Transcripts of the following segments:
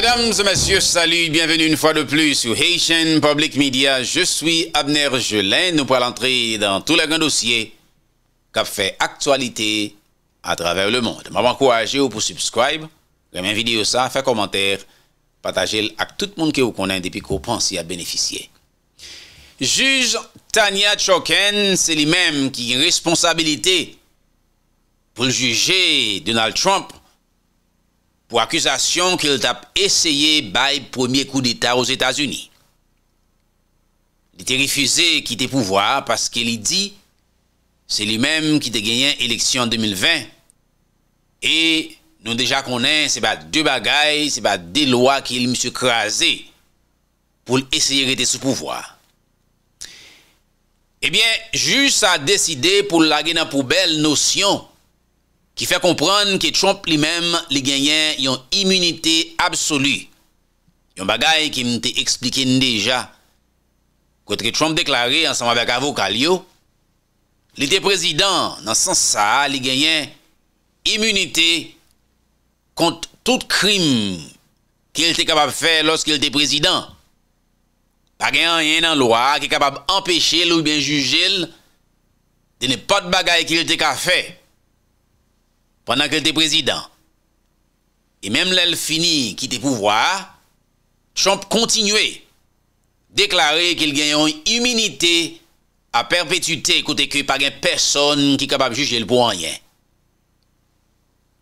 Mesdames et messieurs, salut, bienvenue une fois de plus sur Haitian Public Media. Je suis Abner Jelin, Nous pourrons entrer dans tous les grands dossiers qui fait actualité à travers le monde. M'avez ou pour subscribe, la vidéo ça, faire commentaire, partager avec tout le monde qui vous connaît depuis qui pense pensez à bénéficier. Juge Tania Choken, c'est lui-même qui a une responsabilité pour juger Donald Trump pour accusation qu'il a essayé le premier coup d'État aux États-Unis. Il a refusé quitter le pouvoir parce qu'il dit c'est lui-même qui a gagné élection en 2020 et nous déjà connaissons c'est pas deux bagailles, c'est pas des lois qu'il monsieur crasé pour essayer de rester sous pouvoir. Eh bien, juste à décidé pour laguer dans poubelle notion ki fè kompran ki Trump li mèm li genyen yon imunite absolu, yon bagay ki mte eksplike n deja, kote ki Trump deklare ansan wavèk avokal yo, li te prezidant nan san sa li genyen imunite kont tout krim ki el te kapab fè lòs ki el te prezidant. Bagay an yon nan loa ki kapab empèche lò ou ben jujel de ne pat bagay ki el te kap fè. pendant qu'elle était président, et même elle finit quitter pouvoir, Trump continuait déclarer qu'il gagne une immunité à perpétuité, côté que pas personne qui est capable de juger le pour rien.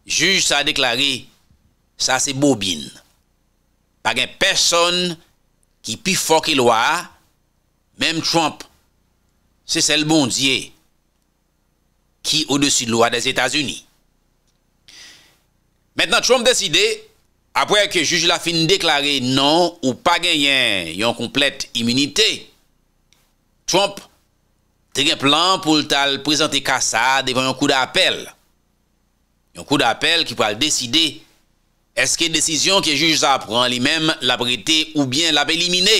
Juge ça a déclaré, ça c'est bobine. Pas personne qui plus fort que loi, même Trump, c'est celle bon Dieu qui au-dessus de loi des États-Unis. Met nan Trump deside, apwè ke juj la fin deklare nan ou pa genyen yon komplet imunite, Trump te gen plan pou tal prezante Kassad devan yon kou da apel. Yon kou da apel ki pou al deside eske desisyon ke juj sa pran li menm la brete ou bien la belimine.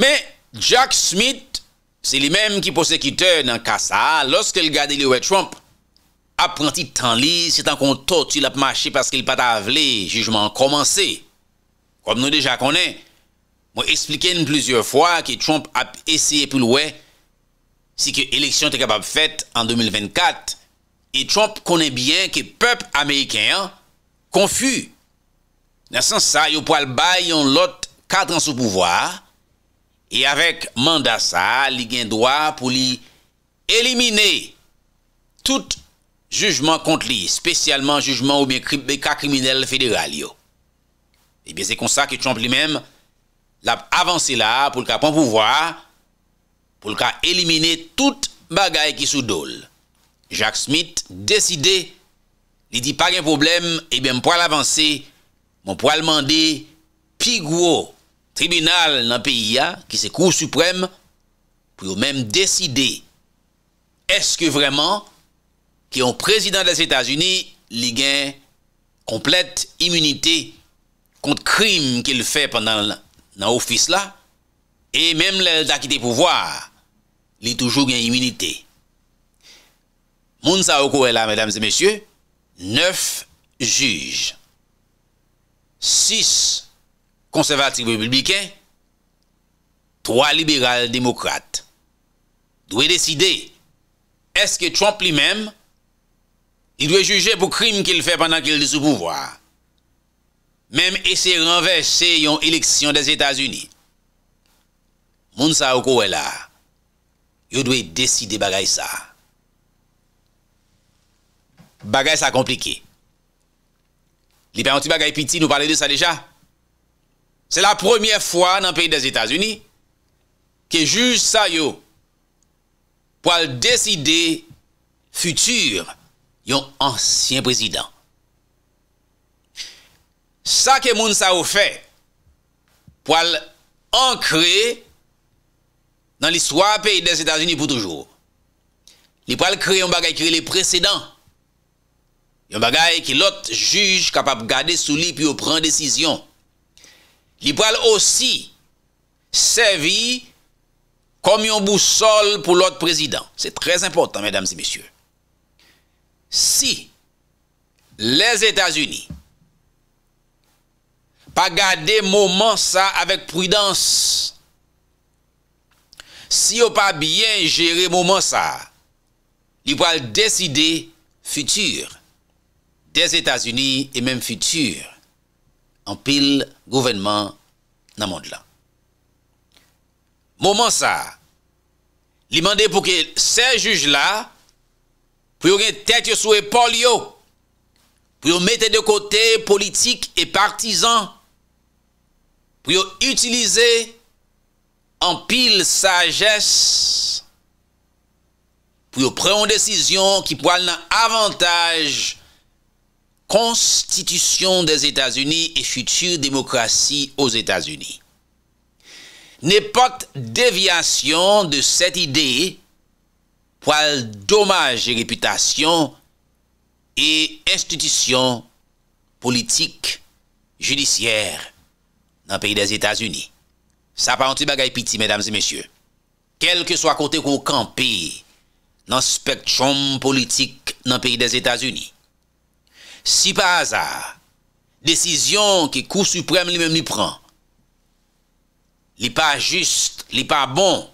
Men, Jack Smith se li menm ki posekite nan Kassad loske l gade li we Trump. ap pranti tan li, se tan kon tot si la ap mache paske li pat avle, jujman komanse. Kom nou deja konen, mwen esplike n plizye fwa ki Trump ap eseye pou lwe si ke eleksyon te kapap fete an 2024. E Trump konen bien ki pep Amerikyan konfu. Nasan sa, yo pou albay yon lot kadran sou pouvoar e avek mandasa li gen doa pou li elimine tout jujman kont li, spesyalman jujman ou bie ka kriminelle federal yo. E bie se kon sa ki chanpli mem, la avanse la pou lka pon pouvoa, pou lka elimine tout bagay ki sou dole. Jacques Smith deside, li di pa gen problem, e eh bie m pou al avanse, m pou al mande, pigwo tribunal nan PIA ki se kou suprèm, pou yo mem deside, eske vreman, qui est président des États-Unis, il gagne complète immunité contre crime qu'il fait pendant office là. Et même lorsqu'il a quitté pouvoir, il a toujours une immunité. Mounsa est là, mesdames et messieurs, neuf juges, six conservateurs républicains, trois libéraux démocrates, Doit décider est-ce que Trump lui-même il doit juger pour crime qu'il fait pendant qu'il est sous pouvoir. Même essayer de renverser une élection des États-Unis. Mounsa sa est là. Il doit décider de ça. Bagay ça compliqué. Les petits bagay nous parler de ça déjà. C'est la première fois dans le pays des États-Unis que juge ça yo pour décider futur yon président. Ça que que moun sa ou fait, pour dans l'histoire pays des états unis pour toujours, Li pou créer un yon bagay qui le precedent. Yon bagay juge l'autre juge capable garder sous sous et prendre prendre desisyon. Li Il aussi aussi servi comme un boussole pour l'autre président. C'est très important, mesdames et messieurs. si les Etats-Unis pa gade mouman sa avek prudens, si yo pa byen jere mouman sa, li wale deside futur des Etats-Unis e menm futur an pil gouvenman nan moun de la. Mouman sa, li mande pou ke se juj la pou yo gen tet yo sou e pol yo, pou yo mette de kote politik e partizan, pou yo utilize an pil sajes, pou yo preon desisyon ki po al nan avantaj konstitusyon de Etasuni e futur demokrasi o Etasuni. Ne pot devyasyon de set ideye, pou al domaj reputasyon e institisyon politik judisyer nan peyi des Etats-Unis. Sa pa an ti bagay piti, mèdames et mèsyè, kel ke so akote kou kanpe nan spekchon politik nan peyi des Etats-Unis. Si pa azar, desisyon ki kou suprem li mèm li pran, li pa jist, li pa bon,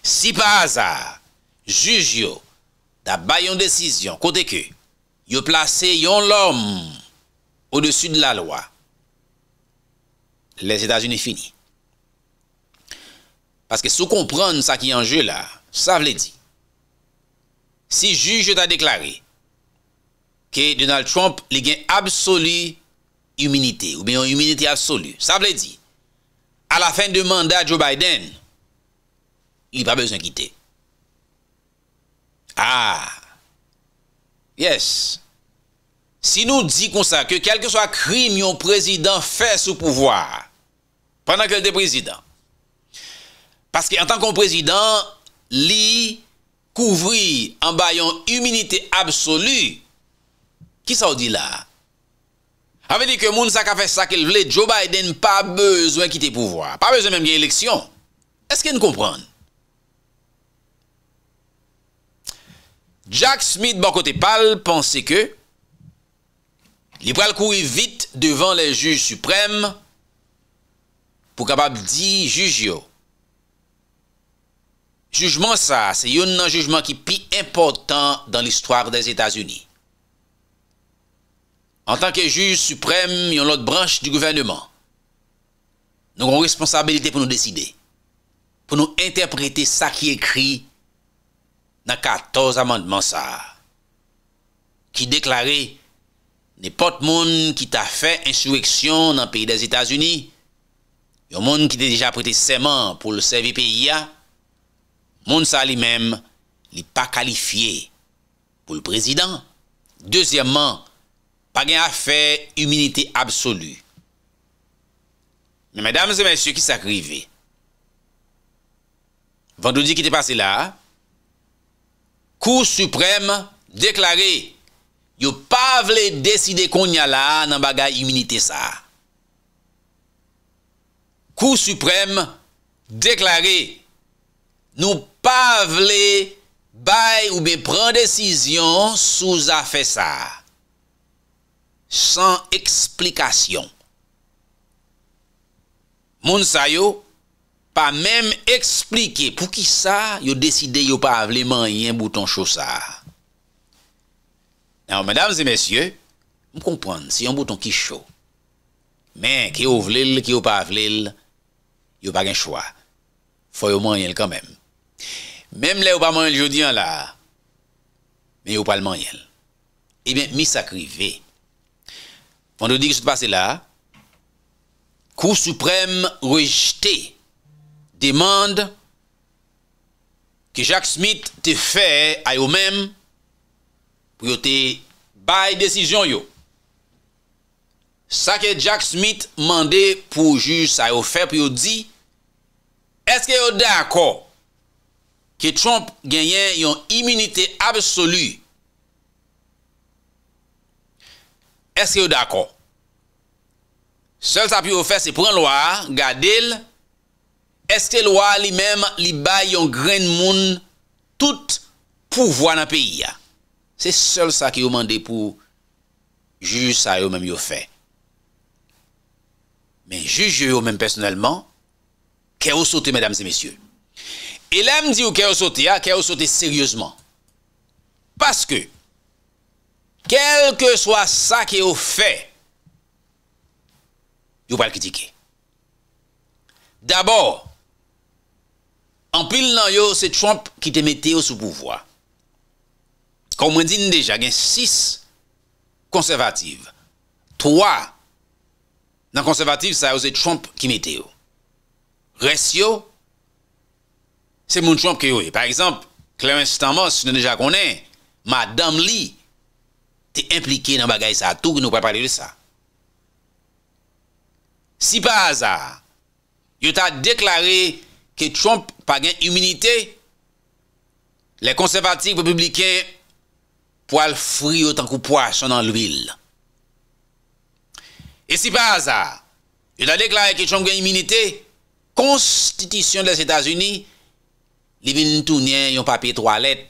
si pa azar, juj yo da bay yon desisyon kote ke yo plase yon lom ou desu de la lwa les Etats-Unis fini paske sou kompran sa ki anje la sa vle di si juj yo ta deklare ke Donald Trump li gen absolu iminite ou beyon iminite absolu sa vle di a la fen de mandat Joe Biden li pa besen kite Ah! Yes! Si nous disons ça, que quel que soit crime un président fait sous pouvoir, pendant qu'il est président, parce qu'en tant qu'un président, il couvrit en baillant humilité absolue, qui ça dit là? Ça veut dire que moun a fait ça qu'il voulait, Joe Biden pas besoin quitter le pouvoir, pas besoin même d'élection, élection. Est-ce qu'il nous comprend? Jack Smith, ban kote pal, pense ke li pral koui vit devan le juj suprèm pou kapab di juj yo. Jujman sa, se yon nan jujman ki pi important dan l'histoire des Etats-Unis. En tanke juj suprèm, yon lot branche di gouvennement. Nou kon responsabilite pou nou deside. Pou nou interprete sa ki ekri nan 14 amandman sa. Ki deklare, ne pot moun ki ta fè insurreksyon nan peyi des Etats-Unis, yo moun ki te dija aprete seman pou le seve peyi ya, moun sa li mem li pa kalifiye pou le prezident. Dezyèmman, pa gen a fè humanite absolu. Me mèdame zè mèsyou ki sa krive, vandou di ki te pase la, Kou suprèm deklare yo pa vle deside kon nyalan nan bagay iminite sa. Kou suprèm deklare nou pa vle bay ou be pren desisyon sou za fe sa. San eksplikasyon. Moun sa yo... pa mèm eksplike pou ki sa, yo deside yo pa avlè man yè mouton chou sa. Nan, mèdames et mèsyè, mèm kompwande, si yon mouton ki chou, mèm ki yo vlèl, ki yo pa avlèl, yo pa gen choua. Foy yo man yèl kèmèm. Mèm lè yo pa man yèl jodi an la, mèm yo pal man yèl. Ebyen, eh mi sakri vè. Fondou di ki sou te pase la, kou souprèm rejtè, Demande ki Jack Smith te fè a yo mèm pou yo te baye desisyon yo. Sa ke Jack Smith mande pou ju sa yo fè pou yo di, eske yo dè akò ki Trump genyen yon imunite absolu? Eske yo dè akò? Sèl sa pou yo fè se pren lo a, gade lè, este lwa li mem li bay yon gren moun tout pou vwa nan peyi ya. Se sol sa ki yo mande pou ju sa yo men yo fe. Men ju ju yo men personelman, ke yo sote, medam se mesye. E lem di yo ke yo sote ya, ke yo sote seryosman. Paske, kel ke swa sa ki yo fe, yo pal kritike. Dabo, Ampil nan yo se Trump ki te mette yo sou pouvoi. Kou mwen din deja gen 6 konservativ. 3 nan konservativ sa yo se Trump ki mette yo. Res yo, se moun Trump ki yo. Par exemple, Clarence Thomas, si nan deja konen, madame li, te implike nan bagay sa, tou ki nou preparer le sa. Si pa azar, yo ta deklare Ke chomp pa gen iminite, le konsep atik pou publike, pou al fri ou tankou poache anan l'wil. E si pa aza, yo da dekla e ke chomp gen iminite, konstitisyon de l'Etats-Unis, li vin tout nyen yon papi etroalette,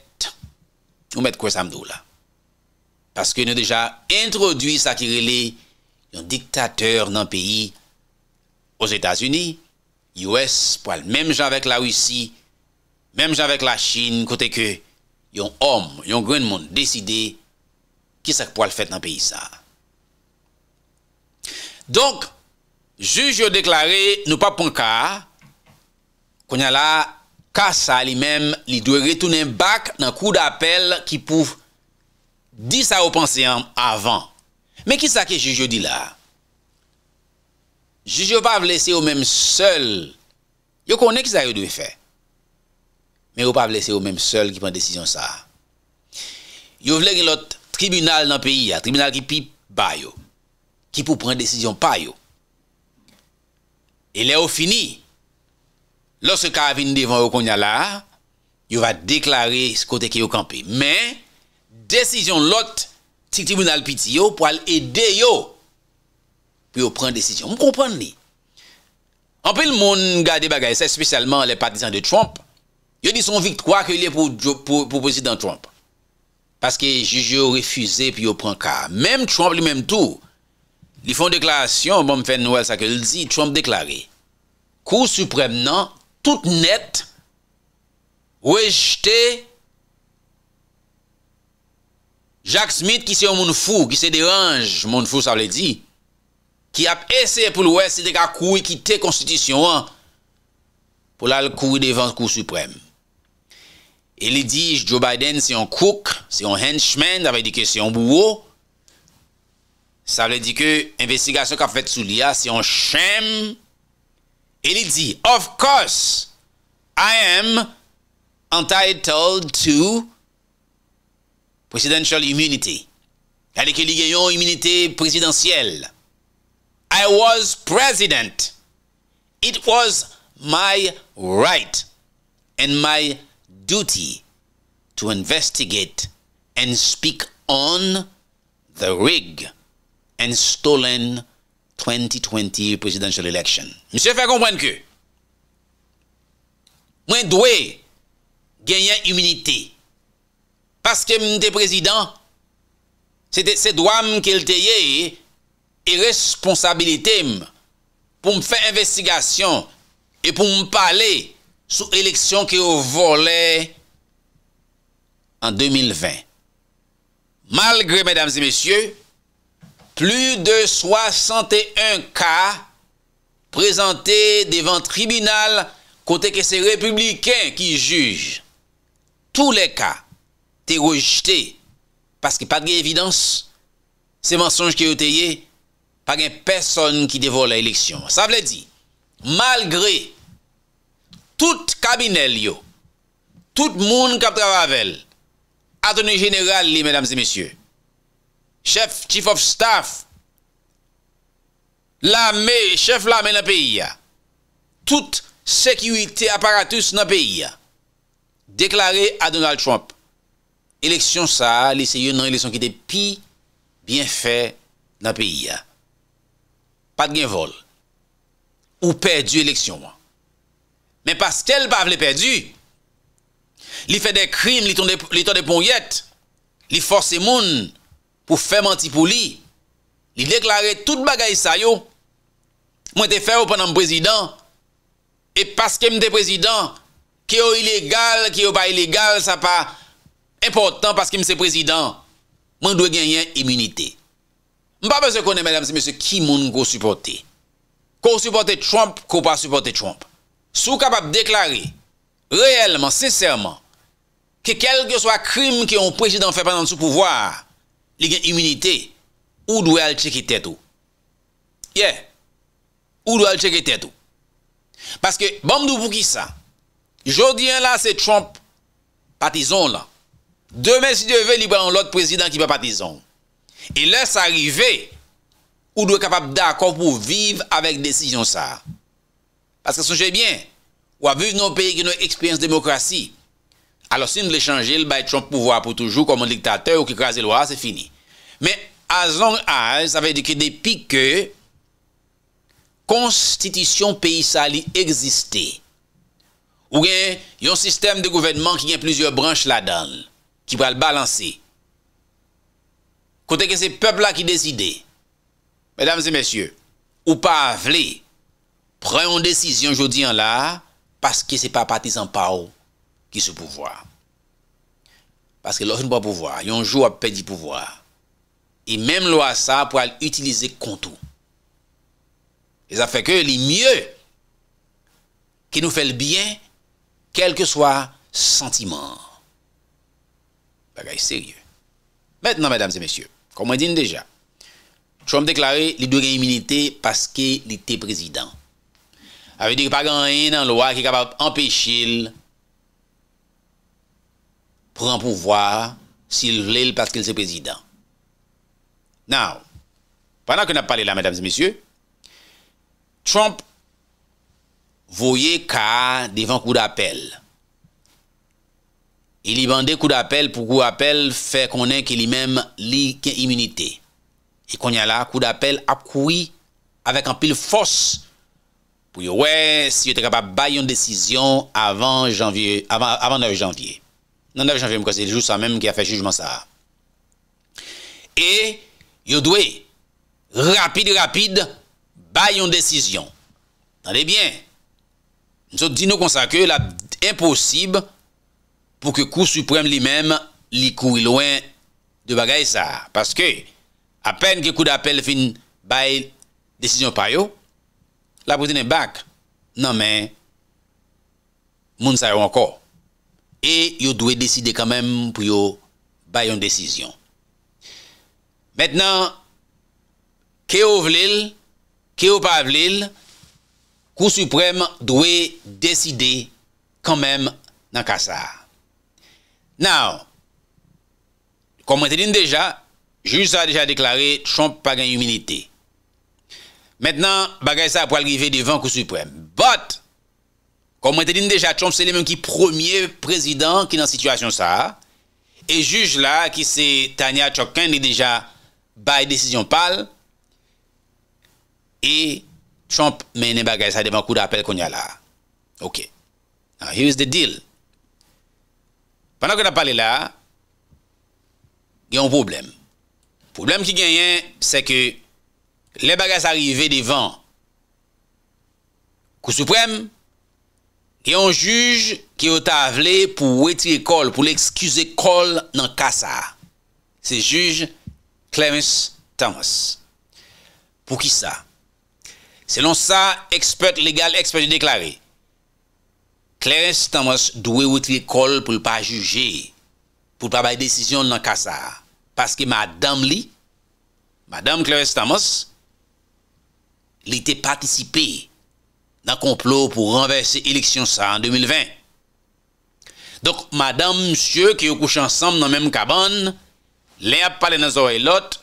ou met kwe samdou la. Paske nou deja introduise a kirele yon diktater nan peyi os Etats-Unis, Yowes pou al mèm jan vek la Ouissi, mèm jan vek la Chine, kote ke yon om, yon gren moun deside ki sak pou al fet nan peyi sa. Donk, jujyo deklare nou papon ka, konya la kasa li mèm li dwe retounen bak nan kou da apel ki pou di sa ou panse yon avan. Men ki sa ki jujyo di la? Juj yo pa vlese yo menm sel Yo konen ki sa yo dwe fe Men yo pa vlese yo menm sel ki pren desisyon sa Yo vle gen lot tribunal nan peyi ya Tribunal ki pi ba yo Ki pou pren desisyon pa yo E le yo fini Lors ka avin devan yo konya la Yo va deklare skote ki yo kampe Men desisyon lot tribunal pi ti yo Po al ede yo pi yo pren desisyon. Moun kompren li. Anpil moun gade bagay, se espesyalman le patizan de Trump, yo di son vitroa ki yo li pou posi dan Trump. Paske jujyo refuze, pi yo pren ka. Mem Trump li mem tou, li fon deklarasyon, bon mfen nouel sa ke l di, Trump deklari, kou suprem nan, tout net, wejte, jak smit ki se moun fou, ki se deranj, moun fou sa le di, ki se deranj, ki ap ese pou lwese de ka kou i kite konstitisyon an, pou la l kou i devan kou suprem. E li di, Joe Biden se yon kouk, se yon henchman, da ve di ke se yon bouwo, sa ve di ke investigasyon ka fet sou li a, se yon chem, e li di, of course, I am entitled to presidential immunity. Ya li ke li genyon immunite presidansyel. I was president. It was my right and my duty to investigate and speak on the rig and stolen 2020 presidential election. Monsieur fè kompwen que moi, dwe genyen immunite. Paske mwen te président, se dwa mwen qu'il lte yeye, e responsabilite m pou m fè investigasyon e pou m pale sou eleksyon ki yo volè an 2020. Malgre, mèdames et mèsyè, plu de 61 ka prezante devan tribunal kote ke se republiken ki juj tou le ka te rejte paske pat ge evidans se mensonj ki yo te ye bagen person ki devol la eleksyon. Sa vle di, malgre, tout kabinel yo, tout moun kap travavel, atone general li, mesdames et messieurs, chef, chief of staff, la me, chef la me na peyi ya, tout sekuité aparatus na peyi ya, deklare a Donald Trump, eleksyon sa, lise yo nan eleksyon ki de pi bien fe na peyi ya. Ou perdu eleksyon Men paske el pa avle perdu Li fe de krim Li ton de pon yet Li force moun Pou fe manti pou li Li deklare tout bagay sayo Mwen te fe ou panan m prezident E paske m de prezident Ki yo ilegal Ki yo pa ilegal Sa pa important paske m se prezident Mwen dwe genyen imunite Mwen dwe genyen imunite Je pas besoin qu'on mesdames et messieurs, qui moun go supporter. Qu'on supporte Trump, qu'on pas supporter Trump. Sou capable de déclarer, réellement, sincèrement, que quel que soit crime que un président fait pendant son pouvoir, il a immunité, ou doit aller checker tête ou. Yeah. Ou doit aller checker tête Parce que, bon, nous pour qui ça? Jodien là, c'est Trump, partisan là. Demain, si Dieu veut, il y un autre président qui va partisan. E lè s'arrivé ou dwe kapap d'akop pou vive avèk desisyon sa. Paske souche bien, ou avive nou peyi ki nou eksperyans demokrasi. Alò si nou lè chanje, lè ba et chan pouvoi pou toujou komon diktatè ou ki krasè lwa, se fini. Mè a zon a, sa ve di ki depi ke konstitisyon peyi sa li eksiste. Ou gen yon sistem de gouvenman ki gen plizye branche la dan ki pral balansi. Côté que c'est peuple là qui décide. Mesdames et messieurs, ou pas vle, une décision aujourd'hui en là, parce que c'est pas sans pao qui se pouvoir. Parce que lorsqu'on pas pouvoir, un jour à perdre pouvoir. Et même loi ça pour utiliser contre. Et ça fait que les mieux qui nous fait le bien, quel que soit sentiment. Bagay sérieux. Maintenant, mesdames et messieurs, comme on dit déjà, Trump déclaré qu'il doit immunité parce qu'il était président. Ça veut dire qu'il n'y a pas rien dans la loi qui est capable d'empêcher prendre pouvoir s'il veut parce qu'il est président. Now, pendant que a parlé là, mesdames et messieurs, Trump voyait cas devant coup d'appel. E li bandè kou d'apel pou kou apel fè konè ki li mèm li ki imunite. E konè la, kou d'apel ap koui avèk an pil fòs. Pou yo wè si yo tè kapa bay yon desisyon avan janvye, avan avan avan janvye. Nan avan janvye mwen kwa se jou sa mèm ki a fè chijman sa. E yo dwe, rapide rapide, bay yon desisyon. Tande bien. Nso di nou konsa ke la imposib... pou ke kou suprèm li mèm li kou yi louen de bagay sa. Paske, apen ke kou da apel fin baye desisyon pa yo, la pretene bak nan men moun sa yo anko. E yo dwe deside kan mèm pou yo baye yon desisyon. Mètnen, ke yo vlil, ke yo pa vlil, kou suprèm dwe deside kan mèm nan ka sa. Now, komwen te din deja, juj sa deja deklare chomp pa gen yu minite. Mètnen bagay sa pou alrive de van kou suprèm. But, komwen te din deja, chomp se li men ki premier prezident ki nan situasyon sa. E juj la ki se Tania Chokin li deja baye desisyon pal. E chomp menen bagay sa de van kou da apel konya la. Ok. Now here is the deal. Pendant que nous parlé là, il y a un problème. Le problème qui gagne, c'est que les bagages arrivaient devant Cour suprême, il y a un juge qui est avlé pour retirer col, pour l'excuser col dans le cas ça. C'est juge Clemens Thomas. Pour qui ça? Selon ça, expert légal, expert déclaré. Clarence Thomas dwe wite l'ekol pou pa juje, pou pa baye desisyon nan kasa. Paske madame li, madame Clarence Thomas, li te patisipe nan komplot pou renverse eleksyon sa an 2020. Dok madame, msye, ki yo kouche ansam nan menm kaban, le ap pale nan zore lot,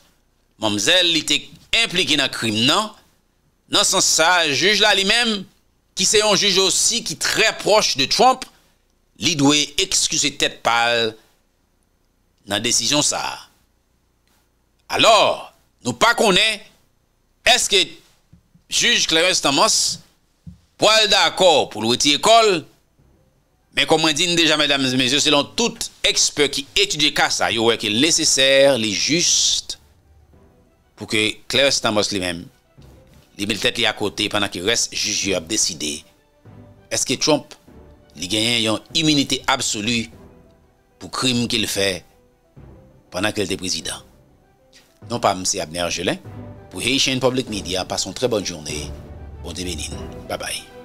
mamzel li te implike nan krim nan, nan san sa juj la li menm, qui c'est un juge aussi qui est très proche de Trump, lui doit excuser tête pâle dans la décision ça. Alors, nous pas qu'on est-ce que juge Clarence Thomas poil d'accord pour l'outil école mais comme on dit déjà mesdames et messieurs selon tout expert qui étudie cas ça il est nécessaire il juste pour que Clarence Thomas lui-même li mi l tèt li akote, pana ki res jujye ap deside, eske Trump li genyen yon imunite absolu pou krim ki l fè pana ki el te prezident. Non pa mse Abner Jelen, pou Haitian Public Media, pason tre bon journe, ponte benin, babay.